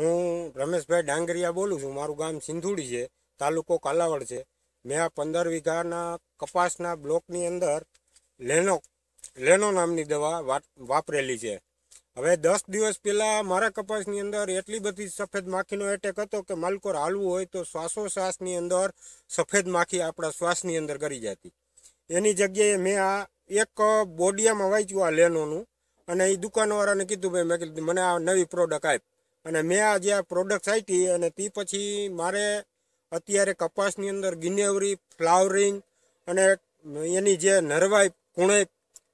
હું રમેશભાઈ ડાંગરિયા બોલું છું મારું ગામ સિંધુડી છે તાલુકો કાલાવડ છે મેં આ પંદર વીઘાના કપાસના બ્લોકની અંદર લેનો લેનો નામની દવા વાપરેલી છે હવે દસ દિવસ પહેલાં મારા કપાસની અંદર એટલી બધી સફેદ માખીનો એટેક હતો કે માલકોર હાલવું હોય તો શ્વાસોશ્વાસની અંદર સફેદ માખી આપણા શ્વાસની અંદર કરી જતી એની જગ્યાએ મેં આ એક બોડીયામાં વાંચ્યું આ લેનોનું અને એ દુકાનવાળાને કીધું ભાઈ મેં કીધું મને આ નવી પ્રોડક્ટ આપ અને મેં આજે આ પ્રોડક્ટ આપી અને તે પછી મારે અત્યારે કપાસની અંદર ગિનેવરી ફ્લાવરિંગ અને એની જે નરવાઈ કુણેક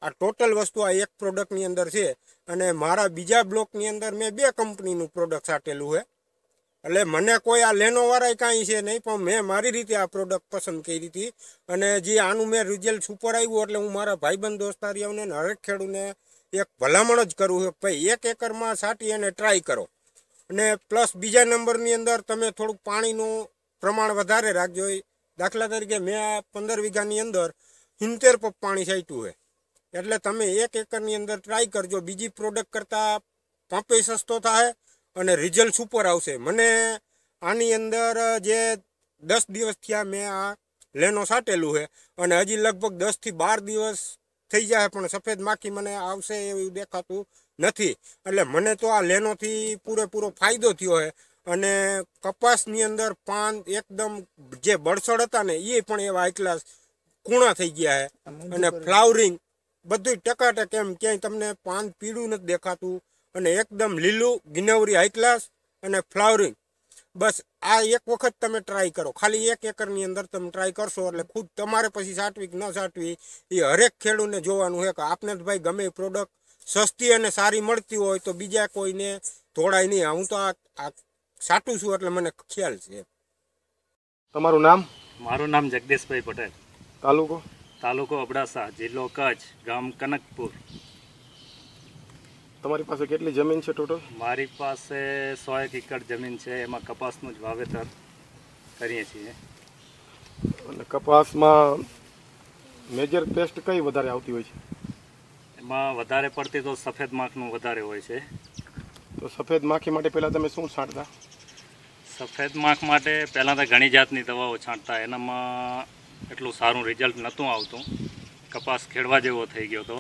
આ ટોટલ વસ્તુ આ એક પ્રોડક્ટની અંદર છે અને મારા બીજા બ્લોકની અંદર મેં બે કંપનીનું પ્રોડક્ટ સાટેલું છે એટલે મને કોઈ આ લેનોવાળાએ કાંઈ છે નહીં પણ મેં મારી રીતે આ પ્રોડક્ટ પસંદ કરી હતી અને જે આનું મેં રિઝલ્ટ સુપર આવ્યું એટલે હું મારા ભાઈબંધ દોસ્તારીઓને હરેક ખેડૂને એક ભલામણ જ કરું છું ભાઈ એક એકરમાં સાટી અને ટ્રાય કરો ને પ્લસ બીજા નંબરની અંદર તમે થોડુંક પાણીનું પ્રમાણ વધારે રાખજો દાખલા તરીકે મેં આ પંદર વીઘાની અંદર સિત્તેર પગ પાણી છાંટ્યું હોય એટલે તમે એક એકરની અંદર ટ્રાય કરજો બીજી પ્રોડક્ટ કરતાં પંપે સસ્તો થાય અને રિઝલ્ટ સુપર આવશે મને આની અંદર જે દસ દિવસ થયા મેં આ લેનો સાટેલું છે અને હજી લગભગ દસથી બાર દિવસ થઈ જાય પણ સફેદ માખી મને આવશે એવું દેખાતું નથી એટલે મને તો આ લેનોથી પૂરેપૂરો ફાયદો થયો છે અને કપાસની અંદર પાન એકદમ જે બળસડ હતા ને એ પણ એવા એટલા કૂણા થઈ ગયા છે અને ફ્લાવરિંગ બધું ટકાટક એમ ક્યાંય તમને પાન પીળું નથી દેખાતું અને એકદમ લીલું ગિનવરી હાઈ અને ફ્લાવરિંગ બસ આ એક વખત તમે ટ્રાય કરો ખાલી એક એકરની અંદર તમે ટ્રાય કરશો એટલે ખુદ તમારે પછી સાટવી કે ન સાટવી એ હરેક ખેડૂતને જોવાનું છે કે આપને ભાઈ ગમે પ્રોડક્ટ સસ્તી અને સારી મળતી હોય તો બીજા કોઈને ધોળાય નહીં હું તો આ સાટું છું એટલે મને ખ્યાલ છે તમારું નામ મારું નામ જગદીશભાઈ પટેલ તાલુકો તાલુકો અબડાસા જિલ્લો કચ્છ ગામ કનકપુર તમારી પાસે કેટલી જમીન છે ટોટલ મારી પાસે સો એક એકર જમીન છે એમાં કપાસનું જ વાવેતર કરીએ છીએ અને કપાસમાં મેજર પેસ્ટ કઈ વધારે આવતી હોય છે માં વધારે પડતી તો સફેદ માખનું વધારે હોય છે તો સફેદ માખી માટે પહેલાં તમે શું છાંટતા સફેદ માખ માટે પહેલાં તો ઘણી જાતની દવાઓ છાંટતા એનામાં એટલું સારું રિઝલ્ટ નહોતું આવતું કપાસ ખેડવા જેવો થઈ ગયો હતો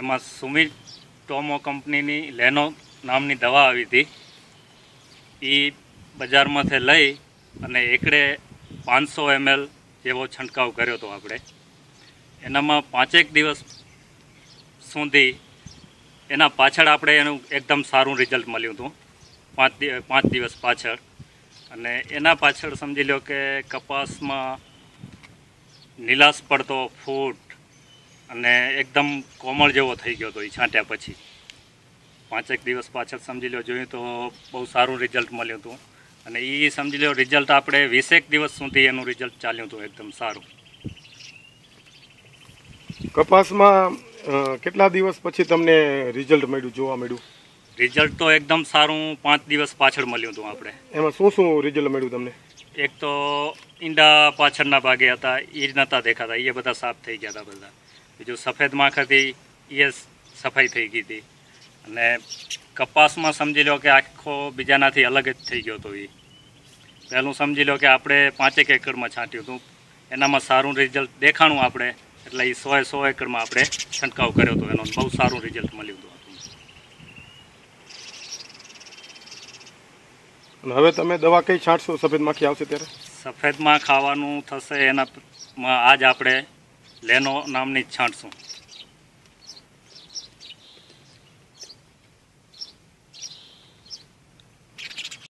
એમાં સુમિત ટોમો કંપનીની લેનો નામની દવા આવી હતી એ બજારમાંથી લઈ અને એકડે પાંચસો એમએલ જેવો છંટકાવ કર્યો હતો આપણે એનામાં પાંચેક દિવસ સુધી એના પાછળ આપણે એનું એકદમ સારું રિઝલ્ટ મળ્યું હતું પાંચ પાંચ દિવસ પાછળ અને એના પાછળ સમજી લો કે કપાસમાં નીલાશ પડતો ફૂટ અને એકદમ કોમળ જેવો થઈ ગયો હતો એ છાંટ્યા પછી પાંચેક દિવસ પાછળ સમજી લો જોયું તો બહુ સારું રિઝલ્ટ મળ્યું હતું અને એ સમજી લો રિઝલ્ટ આપણે વીસેક દિવસ સુધી એનું રિઝલ્ટ ચાલ્યું હતું એકદમ સારું કપાસમાં કેટલા દિવસ પછી તમને રિઝલ્ટ મળ્યું જોવા મળ્યું રિઝલ્ટ તો એકદમ સારું પાંચ દિવસ પાછળ મળ્યું હતું આપણે એમાં શું શું રિઝલ્ટ મળ્યું તમને એક તો ઈંડા પાછળના ભાગે હતા એ જ નહોતા દેખાતા એ બધા સાફ થઈ ગયા હતા બધા બીજું સફેદ માખ હતી એ સફાઈ થઈ ગઈ હતી અને કપાસમાં સમજી લો કે આખો બીજાનાથી અલગ જ થઈ ગયો હતો એ પહેલું સમજી લો કે આપણે પાંચેક એકરમાં છાંટ્યું હતું એનામાં સારું રિઝલ્ટ દેખાણું આપણે એટલે એ સોએ સો એકરમાં આપણે છંટકાવ કર્યો હતો એનો બહુ સારું રિઝલ્ટ મળ્યું હતું હવે તમે દવા કઈ છાંટશો સફેદ માખી આવશે ત્યારે સફેદમાં ખાવાનું થશે એના આજ આપણે લેનો નામની છાંટશું